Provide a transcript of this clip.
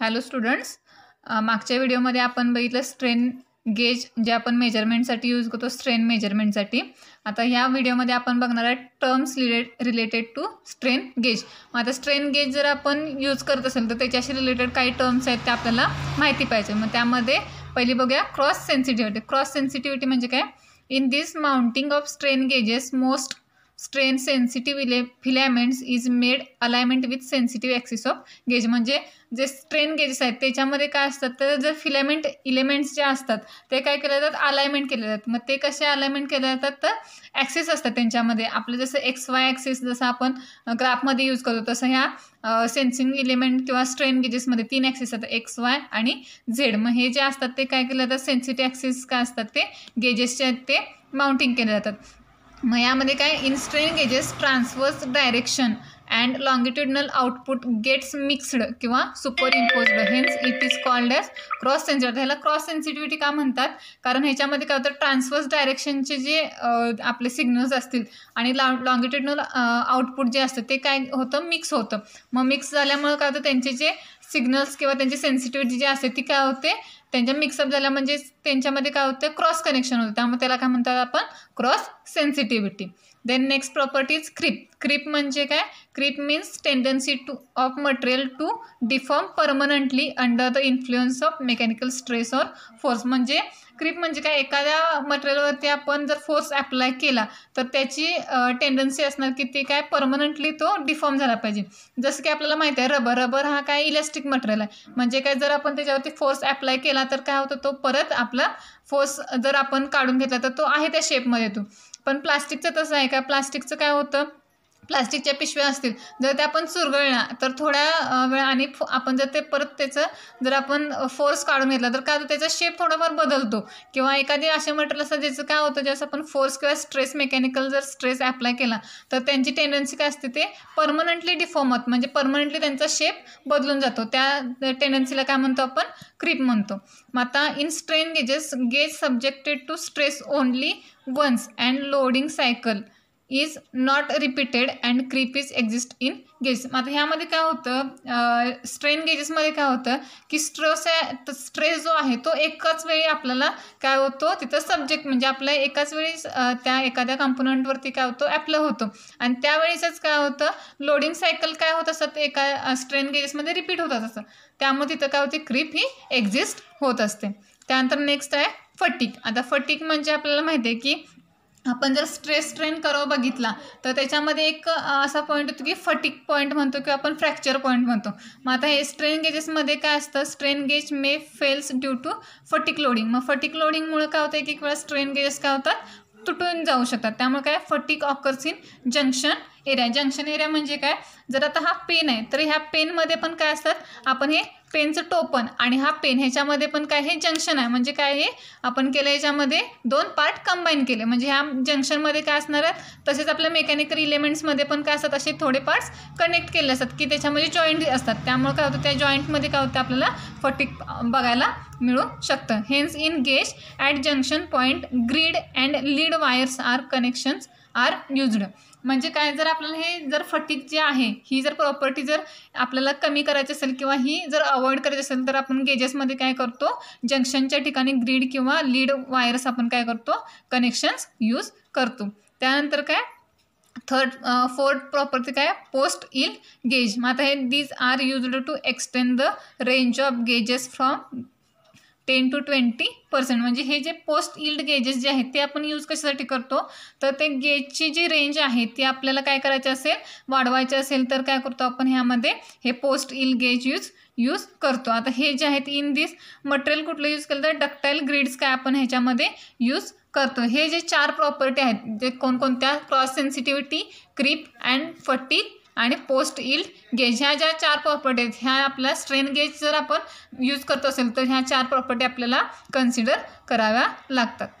hello students मागच्या व्हिडिओमध्ये आपण बघितलं स्ट्रेन गेज जे आपण मेजरमेंटसाठी यूज करतो स्ट्रेन मेजरमेंटसाठी आता ह्या व्हिडिओमध्ये आपण बघणार आहे terms relate related to strain gauge मग आता स्ट्रेन गेज जर आपण यूज करत असेल तर त्याच्याशी रिलेटेड काही टर्म्स आहेत ते आपल्याला माहिती पाहिजे मग त्यामध्ये पहिली बघूया क्रॉस सेन्सिटिव्हिटी क्रॉस सेन्सिटिव्हिटी म्हणजे काय in this mounting of strain gauges most strain sensitive इले filaments is made alignment with sensitive axis of gauge म्हणजे जे स्ट्रेन गेजेस आहेत त्याच्यामध्ये काय असतात तर जर फिलॅमेंट इलेमेंट्स जे असतात ते काय केले जातात अलायमेंट केले जातात मग ते कसे अलायमेंट केले जातात तर ॲक्सेस असतात त्यांच्यामध्ये आपलं जसं एक्स वाय ॲक्सेस जसं आपण ग्राफमध्ये यूज करतो तसं ह्या सेन्सिंग इलेमेंट किंवा स्ट्रेन गेजेसमध्ये तीन ॲक्सेस असतात एक्स वाय आणि झेड मग हे जे असतात ते काय केले जातात सेन्सिटिव्ह ॲक्सेस काय असतात ते गेजेसचे आहेत ते माउंटिंग केले जातात मग यामध्ये काय in strain gauges transverse direction and longitudinal output gets mixed किंवा superimposed hence it is called as cross sensitive ह्याला क्रॉस सेन्सिटिव्हिटी का म्हणतात कारण ह्याच्यामध्ये काय होतं ट्रान्सवर्स डायरेक्शनचे जे आपले सिग्नल्स असतील आणि लॉ लॉंगिट्युडनल आउटपुट जे असतं ते काय होतं मिक्स होतं मग मिक्स झाल्यामुळं काय होतं त्यांचे जे सिग्नल्स किंवा त्यांची सेन्सिटिव्हिटी जी असते ती काय होते त्यांच्या मिक्सअप झाल्या म्हणजे त्यांच्यामध्ये काय होतं क्रॉस कनेक्शन होतं त्यामुळे त्याला काय म्हणतात आपण cross sensitivity then next properties creep creep म्हणजे काय creep means tendency to of material to deform permanently under the influence of mechanical stress or force म्हणजे क्रिप म्हणजे काय एखाद्या मटेरियलवरती आपण जर फोर्स अप्लाय केला तर त्याची टेंडन्सी असणार की ते काय परमनंटली तो डिफॉर्म झाला पाहिजे जसं की आपल्याला माहिती आहे रबर रबर हा काय इलेस्टिक मटेरियल आहे म्हणजे काय जर आपण त्याच्यावरती फोर्स अप्लाय केला तर काय होतं तो परत आपला फोर्स जर आपण काढून घेतला तर तो आहे त्या शेपमध्ये तो पण प्लास्टिकचं तसं आहे का प्लास्टिकचं काय होतं प्लास्टिकच्या पिशव्या असतील जर त्या आपण चुरगळल्या तर थोड्या वेळ आणि आपण जर ते परत त्याचं जर आपण फोर्स काढून घेतला तर काय त्याचा शेप थोडाफार बदलतो किंवा एखादी असे मटेरियल असतात ज्याचं काय होतं ज्यास आपण फोर्स किंवा स्ट्रेस मेकॅनिकल जर स्ट्रेस अप्लाय केला तर त्यांची टेंडन्सी काय असते ते परमनंटली डिफॉर्म होत म्हणजे परमनंटली त्यांचा शेप बदलून जातो त्या टेंडन्सीला काय म्हणतो आपण क्रीप म्हणतो मग आता in strain gauges gauge subjected to stress only once and loading cycle is not repeated and is exist in gauge आता ह्यामध्ये काय होतं स्ट्रेन गेजेसमध्ये काय होतं की स्ट्रेस स्ट्रेस जो आहे तो एकाच वेळी आपल्याला काय होतो तिथं सब्जेक्ट म्हणजे आपल्या एकाच वेळी त्या एखाद्या कंपोनंटवरती काय होतो ॲप्लाय होतो आणि त्यावेळेसच काय होतं लोडिंग सायकल काय होत असतात एका स्ट्रेन गेजेसमध्ये रिपीट होत असतं त्यामुळे तिथं काय होते क्रीप ही एक्झिस्ट होत असते त्यानंतर नेक्स्ट आहे फटिक आता फटीक म्हणजे आपल्याला माहिती आहे की आपण जर स्ट्रेस स्ट्रेन करव बघितला तर त्याच्यामध्ये एक असा पॉईंट होतो की फटिक पॉईंट म्हणतो किंवा आपण फ्रॅक्चर पॉईंट म्हणतो मग आता हे स्ट्रेन गेजेसमध्ये काय असतं strain gauge may fails due to fatigue loading मग फटिक लोडिंगमुळे काय होतं एक एक वेळा स्ट्रेन गेजेस काय होतात तुटून जाऊ शकतात त्यामुळे काय fatigue occurs in junction area junction area म्हणजे काय जर आता हा पेन आहे तर ह्या पेनमध्ये पण काय असतात आपण हे पेनचं टोपन आणि हा पेन ह्याच्यामध्ये पण काय हे जंक्शन आहे म्हणजे काय हे आपण केलं याच्यामध्ये दोन पार्ट कंबाईन केले म्हणजे ह्या जंक्शनमध्ये काय असणार आहेत तसेच आपल्या मेकॅनिकल इलेमेंट्समध्ये पण काय असतात असे थोडे पार्ट्स कनेक्ट केले असतात की त्याच्यामध्ये जॉईंट असतात त्यामुळे काय होतं त्या जॉईंटमध्ये काय होतं आपल्याला फटिक बघायला मिळू शकतं hence in gauge at junction point grid and lead wires are connections are used म्हणजे काय जर आपल्याला हे जर फटीक जे आहे ही जर प्रॉपर्टी जर आपल्याला कमी करायची असेल किंवा ही जर अवॉइड करायची असेल तर आपण गेजेसमध्ये काय करतो जंक्शनच्या ठिकाणी ग्रीड किंवा लीड वायर्स आपण काय करतो कनेक्शन्स यूज करतो त्यानंतर काय थर्ड फोर्थ प्रॉपर्टी काय पोस्ट इल गेज मग आता हे these are used to extend the range of gauges from ten to twenty percent म्हणजे हे जे पोस्ट इल्ड गेजेस जे आहेत ते आपण यूज कशासाठी करतो तर ते गेजची जी रेंज आहे ती आपल्याला काय करायची असेल वाढवायची असेल तर काय करतो आपण ह्यामध्ये हे post yield gauge use use करतो आता हे जे आहेत इन दिस मटेरियल कुठलं यूज केलं तर डक्टाईल ग्रीड्स काय आपण ह्याच्यामध्ये यूज करतो हे जे चार प्रॉपर्टी आहेत जे कोणकोणत्या क्रॉस सेन्सिटिव्हिटी क्रीप अँड फटी आणि पोस्ट इल्ड गेज ह्या ज्या चार प्रॉपर्टी आहेत ह्या आपल्या स्ट्रेन गेज जर आपण यूज करत असेल तर ह्या चार प्रॉपर्टी आपल्याला कन्सिडर कराव्या लागतात